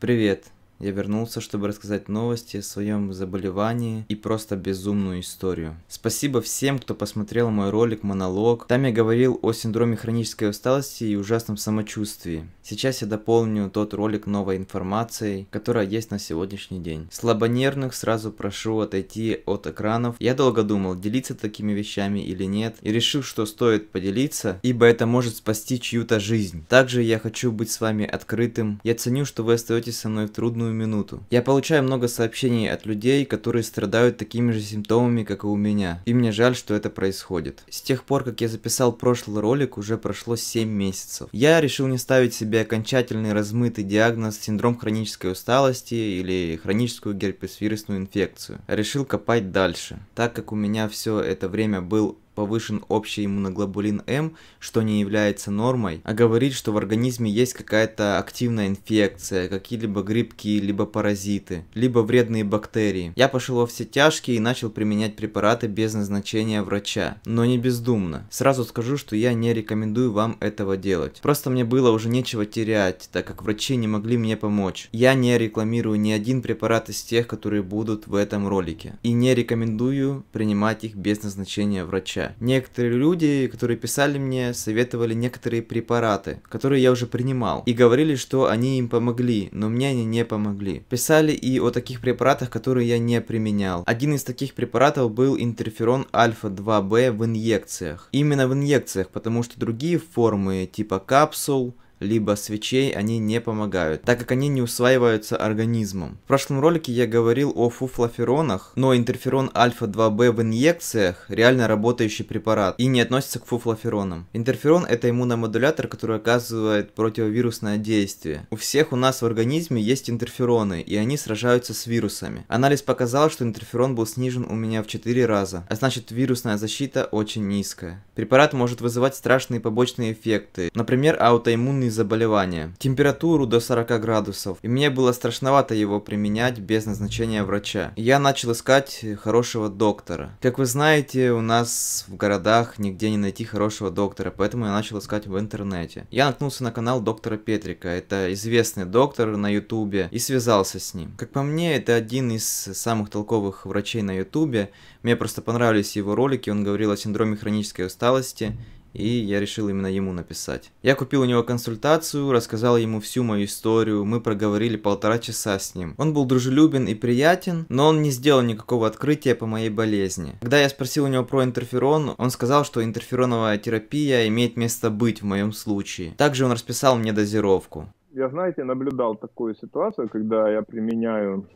Привет. Я вернулся, чтобы рассказать новости о своем заболевании и просто безумную историю. Спасибо всем, кто посмотрел мой ролик «Монолог». Там я говорил о синдроме хронической усталости и ужасном самочувствии. Сейчас я дополню тот ролик новой информацией, которая есть на сегодняшний день. Слабонервных сразу прошу отойти от экранов. Я долго думал, делиться такими вещами или нет, и решил, что стоит поделиться, ибо это может спасти чью-то жизнь. Также я хочу быть с вами открытым. Я ценю, что вы остаетесь со мной в трудную данную минуту. Я получаю много сообщений от людей, которые страдают такими же симптомами, как и у меня. И мне жаль, что это происходит. С тех пор, как я записал прошлый ролик, уже прошло 7 месяцев. Я решил не ставить себе окончательный размытый диагноз синдром хронической усталости или хроническую герпесвирусную инфекцию. Решил копать дальше, так как у меня все это время был повышен общий иммуноглобулин М, что не является нормой, а говорит, что в организме есть какая-то активная инфекция, какие-либо грибки, либо паразиты, либо вредные бактерии. Я пошел во все тяжкие и начал применять препараты без назначения врача, но не бездумно. Сразу скажу, что я не рекомендую вам этого делать. Просто мне было уже нечего терять, так как врачи не могли мне помочь. Я не рекламирую ни один препарат из тех, которые будут в этом ролике. И не рекомендую принимать их без назначения врача. Некоторые люди, которые писали мне, советовали некоторые препараты, которые я уже принимал, и говорили, что они им помогли, но мне они не помогли. Писали и о таких препаратах, которые я не применял. Один из таких препаратов был интерферон альфа-2b в инъекциях. Именно в инъекциях, потому что другие формы, типа капсул, либо свечей они не помогают, так как они не усваиваются организмом. В прошлом ролике я говорил о фуфлоферонах, но интерферон альфа-2б в инъекциях реально работающий препарат и не относится к фуфлоферонам. Интерферон это иммуномодулятор, который оказывает противовирусное действие. У всех у нас в организме есть интерфероны, и они сражаются с вирусами. Анализ показал, что интерферон был снижен у меня в 4 раза, а значит вирусная защита очень низкая. Препарат может вызывать страшные побочные эффекты, например, аутоиммунный простудные заболевания, температуру до 40 градусов, и мне было страшновато его применять без назначения врача. Я начал искать хорошего доктора. Как вы знаете, у нас в городах нигде не найти хорошего доктора, поэтому я начал искать в интернете. Я наткнулся на канал доктора Петрика, это известный доктор на ютубе, и связался с ним. Как по мне, это один из самых толковых врачей на ютубе, мне просто понравились его ролики, он говорил о синдроме хронической усталости, и я решил именно ему написать. Я купил у него консультацию, рассказал ему всю мою историю, мы проговорили полтора часа с ним. Он был дружелюбен и приятен, но он не сделал никакого открытия по моей болезни. Когда я спросил у него про интерферон, он сказал, что интерфероновая терапия имеет место быть в моем случае. Также он расписал мне дозировку. Я, знаете, наблюдал такую ситуацию, когда я применяю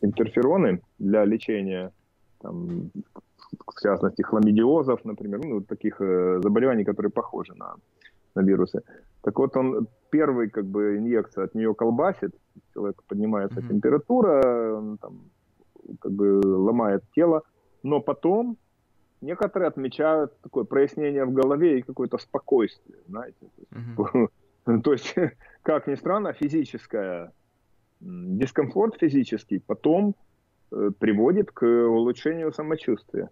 интерфероны для лечения там, в частности, хламидиозов, например, ну, таких э, заболеваний, которые похожи на, на вирусы. Так вот, он первый, как бы, инъекция от нее колбасит, человек поднимается mm-hmm. температура, там, как бы ломает тело, но потом некоторые отмечают такое прояснение в голове и какое-то спокойствие, знаете. Mm-hmm. То есть, ну, как ни странно, физическое, дискомфорт физический потом э, приводит к улучшению самочувствия.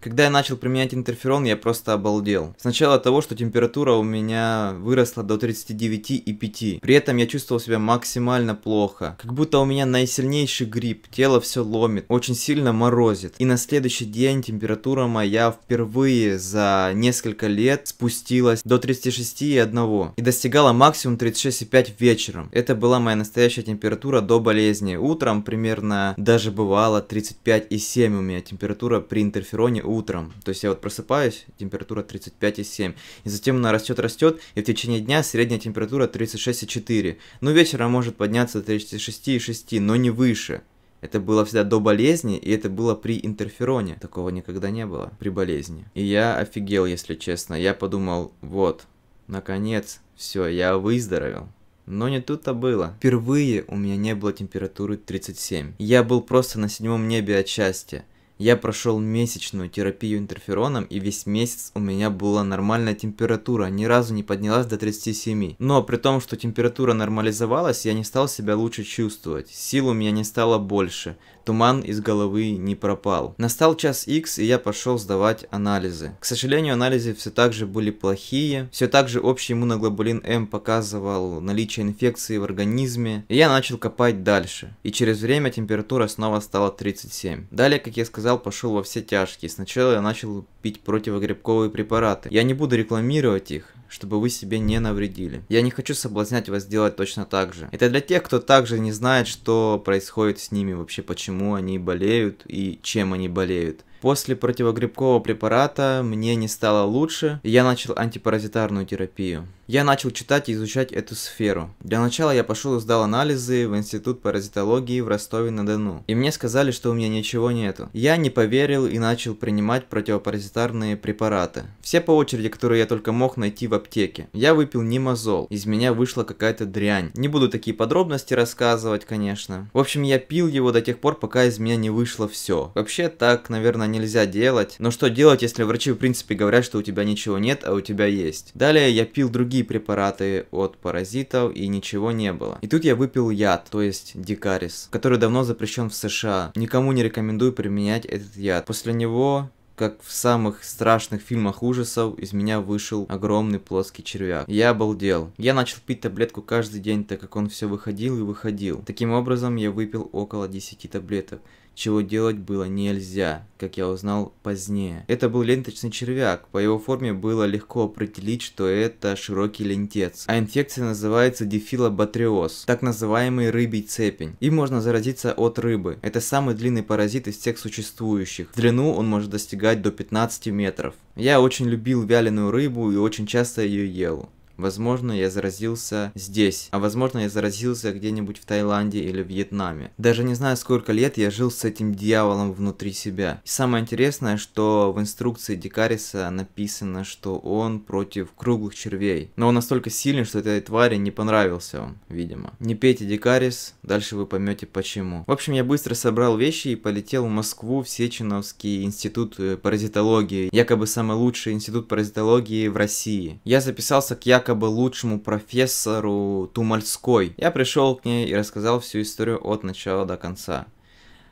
Когда я начал применять интерферон, я просто обалдел. Сначала от того, что температура у меня выросла до 39,5. При этом я чувствовал себя максимально плохо. Как будто у меня наисильнейший грипп, тело все ломит, очень сильно морозит. И на следующий день температура моя впервые за несколько лет спустилась до 36,1 и достигала максимум 36,5 вечером. Это была моя настоящая температура до болезни. Утром примерно даже бывало 35,7 у меня температура при интерфероне утром. То есть я вот просыпаюсь, температура 35,7. И затем она растет, растет, и в течение дня средняя температура 36,4. Ну, вечером может подняться до 36,6, но не выше. Это было всегда до болезни, и это было при интерфероне. Такого никогда не было при болезни. И я офигел, если честно. Я подумал, вот, наконец, все, я выздоровел. Но не тут-то было. Впервые у меня не было температуры 37. Я был просто на седьмом небе от счастья. Я прошел месячную терапию интерфероном, и весь месяц у меня была нормальная температура, ни разу не поднялась до 37. Но при том, что температура нормализовалась, я не стал себя лучше чувствовать, сил у меня не стало больше, туман из головы не пропал. Настал час X, и я пошел сдавать анализы. К сожалению, анализы все так же были плохие, все так же общий иммуноглобулин М показывал наличие инфекции в организме, и я начал копать дальше. И через время температура снова стала 37. Далее, как я сказал, скандал пошел во все тяжкие. Сначала я начал пить противогрибковые препараты. Я не буду рекламировать их, чтобы вы себе не навредили. Я не хочу соблазнять вас делать точно так же. Это для тех, кто также не знает, что происходит с ними вообще, почему они болеют и чем они болеют. После противогрибкового препарата мне не стало лучше, я начал антипаразитарную терапию. Я начал читать и изучать эту сферу. Для начала я пошел и сдал анализы в Институт паразитологии в Ростове-на-Дону. И мне сказали, что у меня ничего нету. Я не поверил и начал принимать противопаразитарные препараты. Все по очереди, которые я только мог найти в аптеке. Я выпил немазол. Из меня вышла какая-то дрянь. Не буду такие подробности рассказывать, конечно. В общем, я пил его до тех пор, пока из меня не вышло все. Вообще, так, наверное, нельзя делать. Но что делать, если врачи в принципе говорят, что у тебя ничего нет, а у тебя есть? Далее я пил другие другие препараты от паразитов, и ничего не было. И тут я выпил яд, то есть дикарис, который давно запрещен в США. Никому не рекомендую применять этот яд. После него как в самых страшных фильмах ужасов, из меня вышел огромный плоский червяк. Я обалдел. Я начал пить таблетку каждый день, так как он все выходил и выходил. Таким образом, я выпил около 10 таблеток чего делать было нельзя, как я узнал позднее. Это был ленточный червяк, по его форме было легко определить, что это широкий лентец. А инфекция называется дефилобатриоз, так называемый рыбий цепень. И можно заразиться от рыбы. Это самый длинный паразит из всех существующих. В длину он может достигать до 15 метров. Я очень любил вяленую рыбу и очень часто ее ел. Возможно, я заразился здесь, а возможно, я заразился где-нибудь в Таиланде или Вьетнаме. Даже не знаю, сколько лет я жил с этим дьяволом внутри себя. И самое интересное, что в инструкции Дикариса написано, что он против круглых червей. Но он настолько силен, что этой твари не понравился он, видимо. Не пейте Дикарис, дальше вы поймете почему. В общем, я быстро собрал вещи и полетел в Москву в Сеченовский институт э, паразитологии, якобы самый лучший институт паразитологии в России. Я записался к якобы якобы лучшему профессору Тумальской. Я пришел к ней и рассказал всю историю от начала до конца.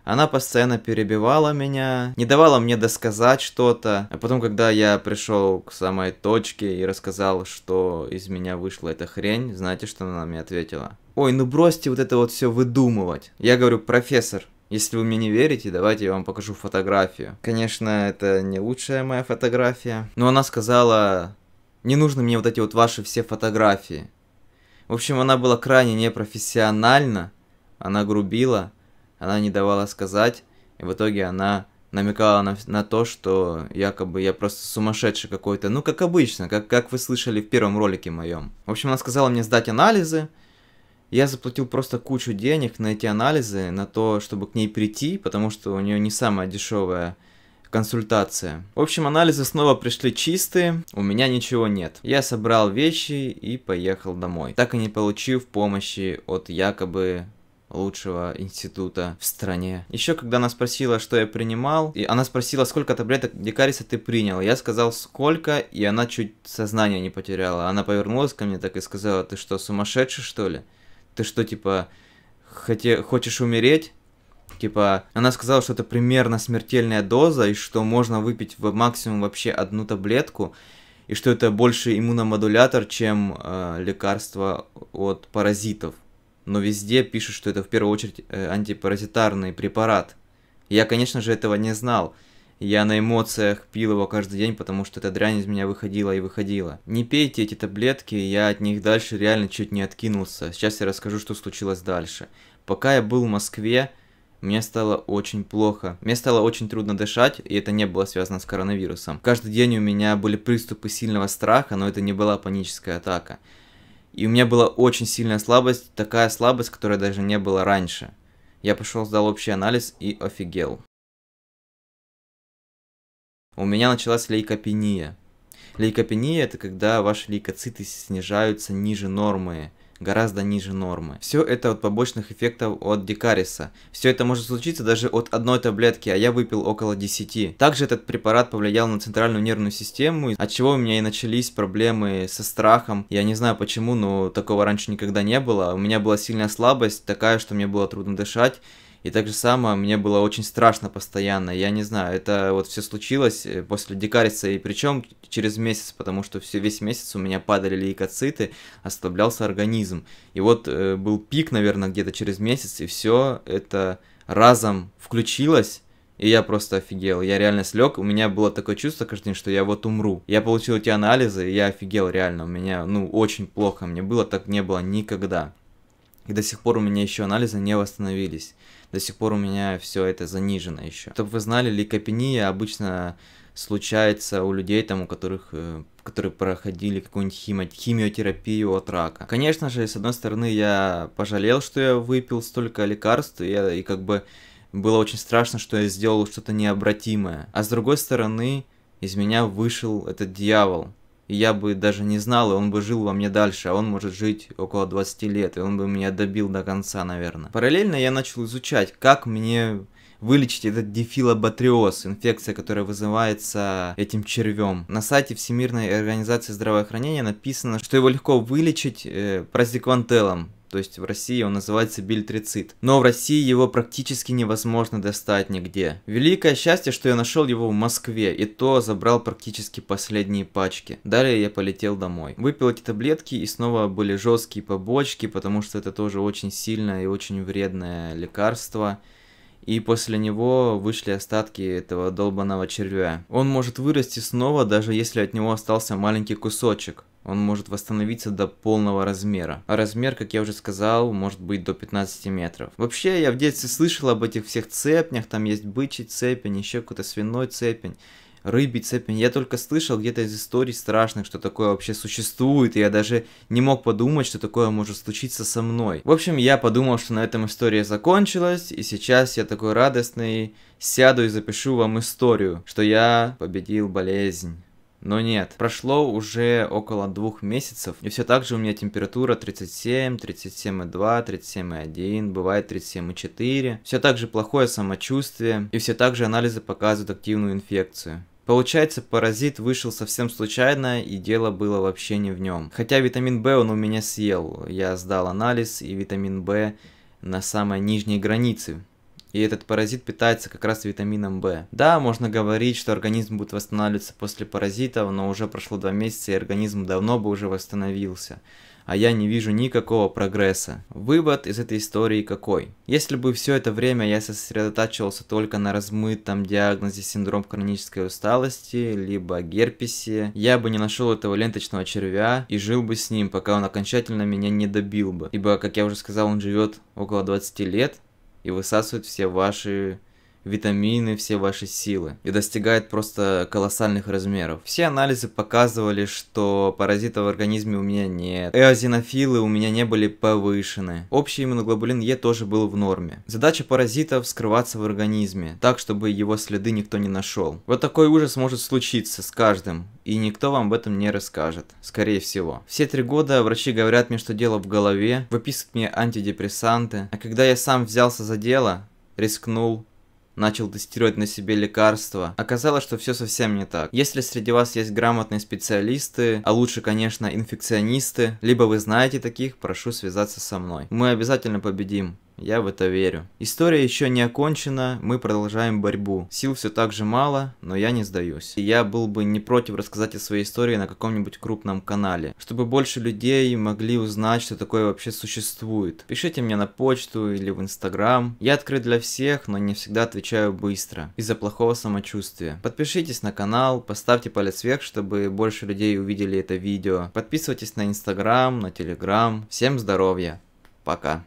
Она постоянно перебивала меня, не давала мне досказать что-то. А потом, когда я пришел к самой точке и рассказал, что из меня вышла эта хрень, знаете, что она мне ответила? Ой, ну бросьте вот это вот все выдумывать. Я говорю, профессор, если вы мне не верите, давайте я вам покажу фотографию. Конечно, это не лучшая моя фотография. Но она сказала, не нужны мне вот эти вот ваши все фотографии. В общем, она была крайне непрофессиональна, она грубила, она не давала сказать, и в итоге она намекала на, на то, что якобы я просто сумасшедший какой-то, ну как обычно, как, как вы слышали в первом ролике моем. В общем, она сказала мне сдать анализы, я заплатил просто кучу денег на эти анализы, на то, чтобы к ней прийти, потому что у нее не самая дешевая консультация. В общем, анализы снова пришли чистые, у меня ничего нет. Я собрал вещи и поехал домой, так и не получив помощи от якобы лучшего института в стране. Еще когда она спросила, что я принимал, и она спросила, сколько таблеток дикариса ты принял. Я сказал, сколько, и она чуть сознание не потеряла. Она повернулась ко мне так и сказала, ты что, сумасшедший, что ли? Ты что, типа, хоте... хочешь умереть? Типа, она сказала, что это примерно смертельная доза, и что можно выпить в максимум вообще одну таблетку, и что это больше иммуномодулятор, чем э, лекарство от паразитов. Но везде пишут, что это в первую очередь э, антипаразитарный препарат. Я, конечно же, этого не знал. Я на эмоциях пил его каждый день, потому что эта дрянь из меня выходила и выходила. Не пейте эти таблетки, я от них дальше реально чуть не откинулся. Сейчас я расскажу, что случилось дальше. Пока я был в Москве, мне стало очень плохо. Мне стало очень трудно дышать, и это не было связано с коронавирусом. Каждый день у меня были приступы сильного страха, но это не была паническая атака. И у меня была очень сильная слабость, такая слабость, которая даже не была раньше. Я пошел, сдал общий анализ и офигел. У меня началась лейкопения. Лейкопения – это когда ваши лейкоциты снижаются ниже нормы гораздо ниже нормы. Все это от побочных эффектов от дикариса. Все это может случиться даже от одной таблетки, а я выпил около 10. Также этот препарат повлиял на центральную нервную систему, от чего у меня и начались проблемы со страхом. Я не знаю почему, но такого раньше никогда не было. У меня была сильная слабость, такая, что мне было трудно дышать. И так же самое, мне было очень страшно постоянно. Я не знаю, это вот все случилось э, после дикарица, и причем через месяц, потому что все, весь месяц у меня падали лейкоциты, ослаблялся организм. И вот э, был пик, наверное, где-то через месяц, и все это разом включилось, и я просто офигел. Я реально слег. У меня было такое чувство каждый день, что я вот умру. Я получил эти анализы, и я офигел реально. У меня, ну, очень плохо. Мне было так не было никогда. И до сих пор у меня еще анализы не восстановились. До сих пор у меня все это занижено еще. Чтобы вы знали, лейкопения обычно случается у людей, там, у которых, э, которые проходили какую-нибудь химо- химиотерапию от рака. Конечно же, с одной стороны, я пожалел, что я выпил столько лекарств, и, я, и как бы было очень страшно, что я сделал что-то необратимое. А с другой стороны, из меня вышел этот дьявол, и я бы даже не знал, и он бы жил во мне дальше, а он может жить около 20 лет, и он бы меня добил до конца, наверное. Параллельно я начал изучать, как мне вылечить этот дефилобатриоз, инфекция, которая вызывается этим червем. На сайте Всемирной организации здравоохранения написано, что его легко вылечить э, праздиквантелом, то есть в России он называется бильтрицит. Но в России его практически невозможно достать нигде. Великое счастье, что я нашел его в Москве, и то забрал практически последние пачки. Далее я полетел домой. Выпил эти таблетки, и снова были жесткие побочки, потому что это тоже очень сильное и очень вредное лекарство и после него вышли остатки этого долбанного червя. Он может вырасти снова, даже если от него остался маленький кусочек. Он может восстановиться до полного размера. А размер, как я уже сказал, может быть до 15 метров. Вообще, я в детстве слышал об этих всех цепнях, там есть бычий цепень, еще какой-то свиной цепень рыбий цепень. Я только слышал где-то из историй страшных, что такое вообще существует, и я даже не мог подумать, что такое может случиться со мной. В общем, я подумал, что на этом история закончилась, и сейчас я такой радостный сяду и запишу вам историю, что я победил болезнь. Но нет, прошло уже около двух месяцев, и все так же у меня температура 37, 37,2, 37,1, бывает 37,4. Все так же плохое самочувствие, и все так же анализы показывают активную инфекцию. Получается, паразит вышел совсем случайно, и дело было вообще не в нем. Хотя витамин Б он у меня съел. Я сдал анализ, и витамин Б на самой нижней границе. И этот паразит питается как раз витамином В. Да, можно говорить, что организм будет восстанавливаться после паразитов, но уже прошло два месяца, и организм давно бы уже восстановился а я не вижу никакого прогресса. Вывод из этой истории какой? Если бы все это время я сосредотачивался только на размытом диагнозе синдром хронической усталости, либо герпесе, я бы не нашел этого ленточного червя и жил бы с ним, пока он окончательно меня не добил бы. Ибо, как я уже сказал, он живет около 20 лет и высасывает все ваши витамины, все ваши силы и достигает просто колоссальных размеров. Все анализы показывали, что паразитов в организме у меня нет, эозинофилы у меня не были повышены, общий иммуноглобулин Е тоже был в норме. Задача паразитов скрываться в организме, так чтобы его следы никто не нашел. Вот такой ужас может случиться с каждым, и никто вам об этом не расскажет, скорее всего. Все три года врачи говорят мне, что дело в голове, выписывают мне антидепрессанты, а когда я сам взялся за дело, рискнул, начал тестировать на себе лекарства, оказалось, что все совсем не так. Если среди вас есть грамотные специалисты, а лучше, конечно, инфекционисты, либо вы знаете таких, прошу связаться со мной. Мы обязательно победим. Я в это верю. История еще не окончена, мы продолжаем борьбу. Сил все так же мало, но я не сдаюсь. И я был бы не против рассказать о своей истории на каком-нибудь крупном канале, чтобы больше людей могли узнать, что такое вообще существует. Пишите мне на почту или в Инстаграм. Я открыт для всех, но не всегда отвечаю быстро, из-за плохого самочувствия. Подпишитесь на канал, поставьте палец вверх, чтобы больше людей увидели это видео. Подписывайтесь на Инстаграм, на Телеграм. Всем здоровья. Пока.